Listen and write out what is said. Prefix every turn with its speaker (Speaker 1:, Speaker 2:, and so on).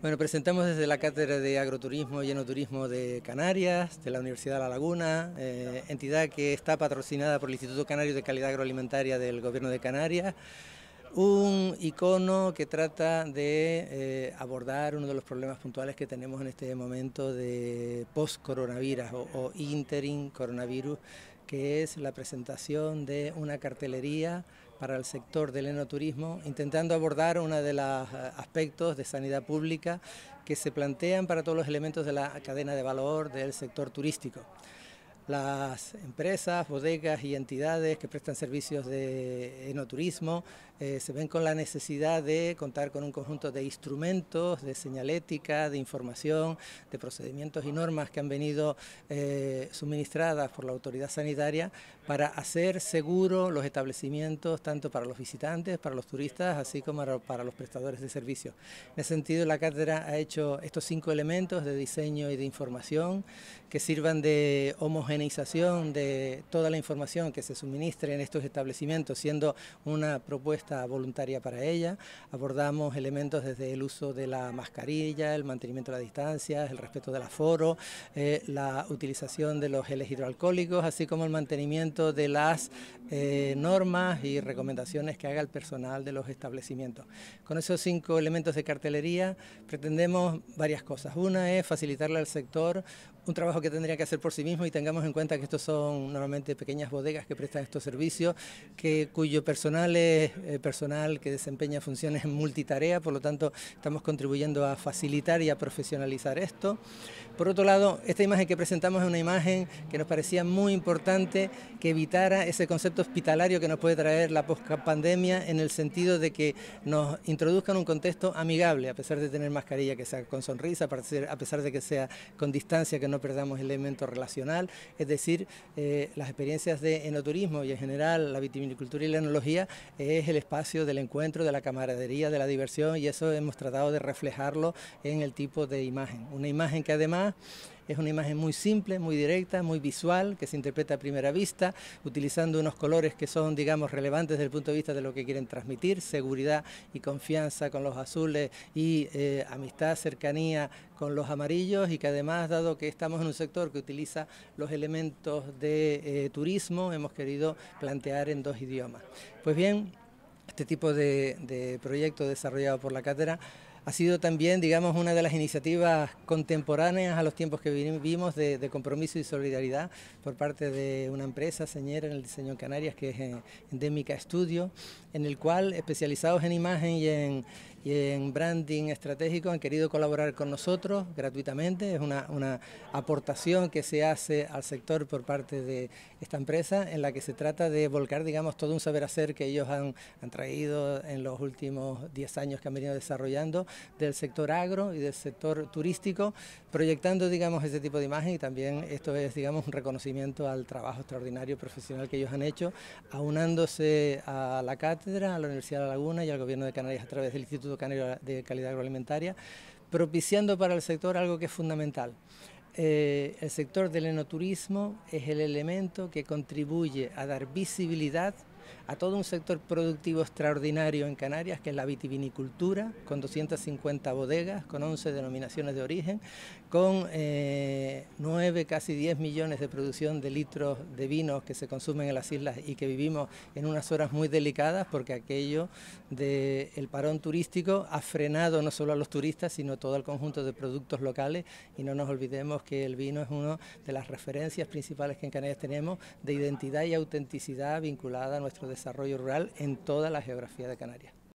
Speaker 1: Bueno, presentamos desde la Cátedra de Agroturismo y Turismo de Canarias, de la Universidad de La Laguna, eh, entidad que está patrocinada por el Instituto Canario de Calidad Agroalimentaria del Gobierno de Canarias, un icono que trata de eh, abordar uno de los problemas puntuales que tenemos en este momento de post-coronavirus o, o interim coronavirus que es la presentación de una cartelería para el sector del enoturismo, intentando abordar uno de los eh, aspectos de sanidad pública que se plantean para todos los elementos de la cadena de valor del sector turístico las empresas, bodegas y entidades que prestan servicios de enoturismo eh, se ven con la necesidad de contar con un conjunto de instrumentos, de señalética, de información, de procedimientos y normas que han venido eh, suministradas por la autoridad sanitaria para hacer seguro los establecimientos tanto para los visitantes, para los turistas, así como para los prestadores de servicios. En ese sentido, la cátedra ha hecho estos cinco elementos de diseño y de información que sirvan de homogeneidad Organización de toda la información que se suministre en estos establecimientos, siendo una propuesta voluntaria para ella. Abordamos elementos desde el uso de la mascarilla, el mantenimiento de la distancia, el respeto del aforo, eh, la utilización de los geles hidroalcohólicos, así como el mantenimiento de las eh, normas y recomendaciones que haga el personal de los establecimientos. Con esos cinco elementos de cartelería pretendemos varias cosas. Una es facilitarle al sector un trabajo que tendría que hacer por sí mismo y tengamos en cuenta que estos son normalmente pequeñas bodegas que prestan estos servicios, que, cuyo personal es eh, personal que desempeña funciones en multitarea, por lo tanto estamos contribuyendo a facilitar y a profesionalizar esto. Por otro lado, esta imagen que presentamos es una imagen que nos parecía muy importante que evitara ese concepto hospitalario que nos puede traer la post pandemia en el sentido de que nos introduzcan un contexto amigable, a pesar de tener mascarilla que sea con sonrisa, a pesar de que sea con distancia que no perdamos el elemento relacional, es decir, eh, las experiencias de enoturismo y en general la vitivinicultura y la enología es el espacio del encuentro, de la camaradería, de la diversión y eso hemos tratado de reflejarlo en el tipo de imagen. Una imagen que además... Es una imagen muy simple, muy directa, muy visual, que se interpreta a primera vista, utilizando unos colores que son, digamos, relevantes desde el punto de vista de lo que quieren transmitir, seguridad y confianza con los azules y eh, amistad, cercanía con los amarillos y que además, dado que estamos en un sector que utiliza los elementos de eh, turismo, hemos querido plantear en dos idiomas. Pues bien, este tipo de, de proyecto desarrollado por la cátedra ha sido también, digamos, una de las iniciativas contemporáneas a los tiempos que vivimos de, compromiso y solidaridad por parte de una empresa, Señera, en el diseño en Canarias, que es eh, Endémica Studio, en el cual especializados en imagen y en, branding estratégico han querido colaborar con nosotros gratuitamente. Es una, aportación que se hace al sector por parte de esta empresa en la que se trata de volcar, digamos, todo un saber hacer que ellos han, han traído en los últimos 10 años que han venido desarrollando del sector agro y del sector turístico, proyectando, digamos, ese tipo de imagen y también esto es, digamos, un reconocimiento al trabajo extraordinario profesional que ellos han hecho, aunándose a la cátedra, a la Universidad de La Laguna y al Gobierno de Canarias a través del Instituto Canario de Calidad Agroalimentaria, propiciando para el sector algo que es fundamental. Eh, el sector del enoturismo es el elemento que contribuye a dar visibilidad a todo un sector productivo extraordinario en Canarias, que es la vitivinicultura, con 250 bodegas, con 11 denominaciones de origen, con eh, 9, casi 10 millones de producción de litros de vino que se consumen en las islas y que vivimos en unas horas muy delicadas porque aquello del parón turístico ha frenado no solo a los turistas, sino todo el conjunto de productos locales y no nos olvidemos que el vino es una de las referencias principales que en Canarias tenemos de identidad y autenticidad vinculada a nuestro desarrollo rural en toda la geografía de Canarias.